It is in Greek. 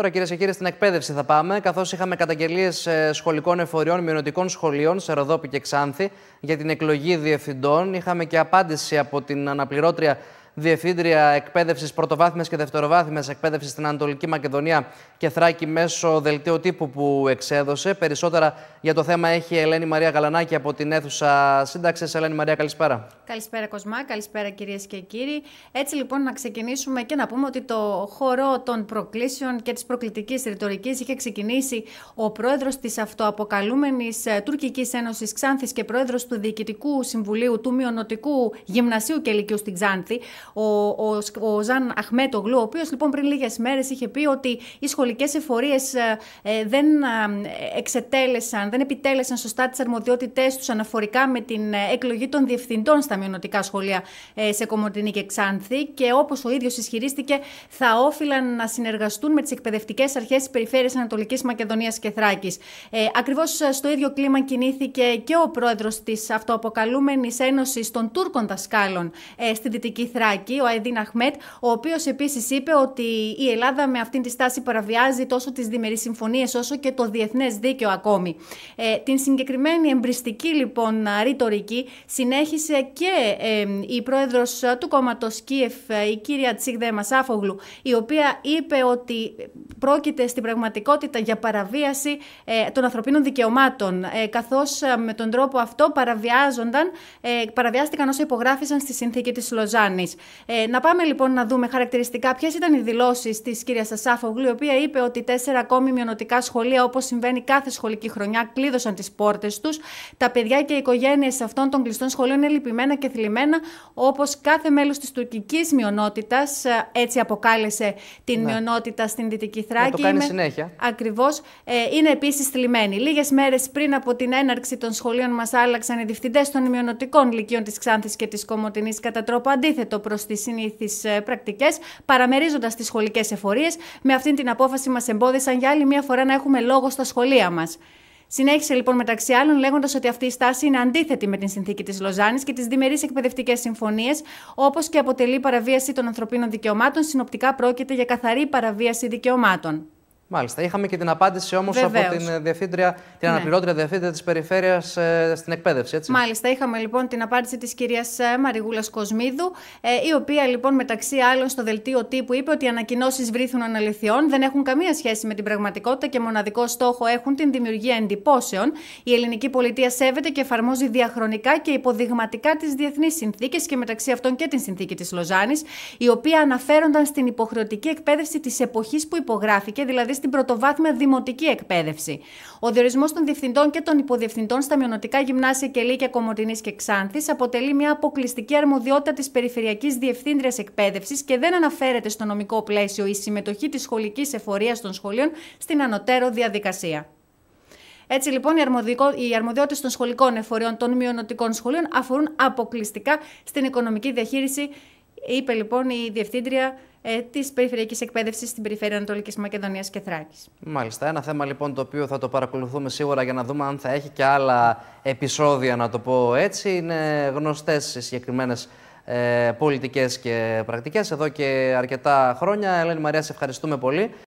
Τώρα, κυρίες και κύριοι, στην εκπαίδευση θα πάμε, καθώς είχαμε καταγγελίες ε, σχολικών εφοριών μειονοτικών σχολείων σε Ροδόπη και Ξάνθη για την εκλογή διευθυντών. Είχαμε και απάντηση από την αναπληρώτρια Διευθύντρια Εκπαίδευσης Πρωτοβάθμιας και Δευτεροβάθμιας Εκπαίδευσης στην Ανατολική Μακεδονία και Θράκη μέσω δελτίο τύπου που εξέδωσε. Περισσότερα για το θέμα έχει η Ελένη Μαρία Γαλανάκη από την αίθουσα σύνταξης. Ελένη Μαρία, καλησπέρα. Καλησπέρα, Κοσμά. Καλησπέρα, κυρίες και κύριοι. Έτσι λοιπόν, να ξεκινήσουμε και να πούμε ότι το χώρο των προκλήσεων και της προκλητικής ρητορικής είχε ξεκινήσει ο πρόεδρος της αυτοαποκαλούμενης ε, Τουρκικής Ένωσης Ξάνθης και πρόεδρος του Διοικητικού Συμβουλίου του Μειονοτικού Γυμνασίου και Λυκειού στην Ξάνθη, ο, ο, ο Ζαν Αχμέτογλου, ο οποίος λοιπόν πριν λίγες μέρες είχε πει ότι οι σχολικές εφορίες ε, ε, δεν ε, εξετέλεσαν, δεν επιτέλεσαν σωστά τις αρμοδιότητές τους αναφορικά με την εκλογή των διευθυντών στα μειονοτικά σχολεία σε Κομορτινή και Ξάνθη και όπως ο ίδιος ισχυρίστηκε θα όφυλαν να συνεργαστούν με τις εκπαιδευτικές αρχές της περιφέρειας Ανατολικής Μακεδονίας και Θράκης. Ε, Ακριβώς στο ίδιο κλίμα κινήθηκε και ο πρόεδρος της αυτοαποκαλούμενης Ένωσης των Τούρκων Δασκάλων ε, στη Δυτική Θράκη. Μητσοτάκη, ο Αιδίν Αχμέτ, ο οποίος επίσης είπε ότι η Ελλάδα με αυτήν τη στάση παραβιάζει τόσο τις διμερείς συμφωνίες όσο και το διεθνές δίκαιο ακόμη. Ε, την συγκεκριμένη εμπριστική λοιπόν ρητορική συνέχισε και η πρόεδρος του κόμματος Κίεφ, η κυρία Τσίγδε Μασάφογλου, η οποία είπε ότι πρόκειται στην πραγματικότητα για παραβίαση ε, των ανθρωπίνων δικαιωμάτων, ε, καθώς ε, με τον τρόπο αυτό παραβιάζονταν, ε, παραβιάστηκαν όσο υπογράφησαν στη συνθήκη της Λοζάνης. Ε, να πάμε λοιπόν να δούμε χαρακτηριστικά ποιες ήταν οι δηλώσεις της κυρίας Σασάφογλου... η οποία είπε ότι τέσσερα ακόμη μειονοτικά σχολεία, όπως συμβαίνει κάθε σχολική χρονιά, κλείδωσαν τις πόρτες τους. Τα παιδιά και οι οικογένειες αυτών των κλειστών σχολείων είναι λυπημένα και θλιμμένα, όπως κάθε μέλος της τουρκικής μειονότητας, έτσι αποκάλεσε την ναι. μειονότητα στην Δυτική να το κάνει συνέχεια. Ακριβώς. Ε, είναι επίσης θλιμμένη. Λίγες μέρες πριν από την έναρξη των σχολείων μας, άλλαξαν οι διευθυντές των μειονοτικών λυκείων της Ξάνθης και της Κομωτινής κατά τρόπο αντίθετο προς τις συνήθεις ε, πρακτικές, παραμερίζοντας τις σχολικές εφορίες. Με αυτή την απόφαση μας εμπόδισαν για άλλη μία φορά να έχουμε λόγο στα σχολεία μας. Συνέχισε λοιπόν μεταξύ άλλων λέγοντας ότι αυτή η στάση είναι αντίθετη με την συνθήκη της Λοζάνης και τις διμερείς εκπαιδευτικές συμφωνίες, όπως και αποτελεί παραβίαση των ανθρωπίνων δικαιωμάτων, συνοπτικά πρόκειται για καθαρή παραβίαση δικαιωμάτων. Μάλιστα. Είχαμε και την απάντηση όμως από την ε, διευθύντρια, την ναι. αναπληρώτρια διευθύντρια της Περιφέρειας ε, στην εκπαίδευση, έτσι. Μάλιστα. Είχαμε λοιπόν την απάντηση της κυρίας ε, Μαριγούλας Κοσμίδου, η οποία λοιπόν μεταξύ άλλων στο δελτίο τύπου είπε ότι οι ανακοινώσεις βρίθουν αναλυθιών δεν έχουν καμία σχέση με την πραγματικότητα και μοναδικό στόχο έχουν την δημιουργία εντυπώσεων. Η ελληνική πολιτεία σέβεται και εφαρμόζει διαχρονικά και υποδειγματικά τις διεθνείς συνθήκες και μεταξύ αυτών και την συνθήκη της Λοζάνης, η οποία αναφέρονταν στην υποχρεωτική εκπαίδευση της εποχής που υπογράφηκε, δηλαδή στην πρωτοβάθμια δημοτική εκπαίδευση. Ο διορισμός των διευθυντών και των υποδιευθυντών στα μειονοτικά γυμνάσια και λύκια Κομωτινής και Ξάνθης αποτελεί μια αποκλειστική αρμοδιότητα της Περιφερειακής Διευθύντριας Εκπαίδευσης και δεν αναφέρεται στο νομικό πλαίσιο η συμμετοχή της σχολικής εφορίας των σχολείων στην ανωτέρω διαδικασία. Έτσι λοιπόν, οι, αρμοδιότητες των σχολικών εφοριών των μειονοτικών σχολείων αφορούν αποκλειστικά στην οικονομική διαχείριση, είπε λοιπόν η Διευθύντρια ε, της Περιφερειακής Εκπαίδευσης στην Περιφέρεια Ανατολικής Μακεδονίας και Θράκης. Μάλιστα. Ένα θέμα λοιπόν το οποίο θα το παρακολουθούμε σίγουρα για να δούμε αν θα έχει και άλλα επεισόδια, να το πω έτσι. Είναι γνωστές οι συγκεκριμένες ε, πολιτικές και πρακτικές εδώ και αρκετά χρόνια. Ελένη Μαρία, σε ευχαριστούμε πολύ.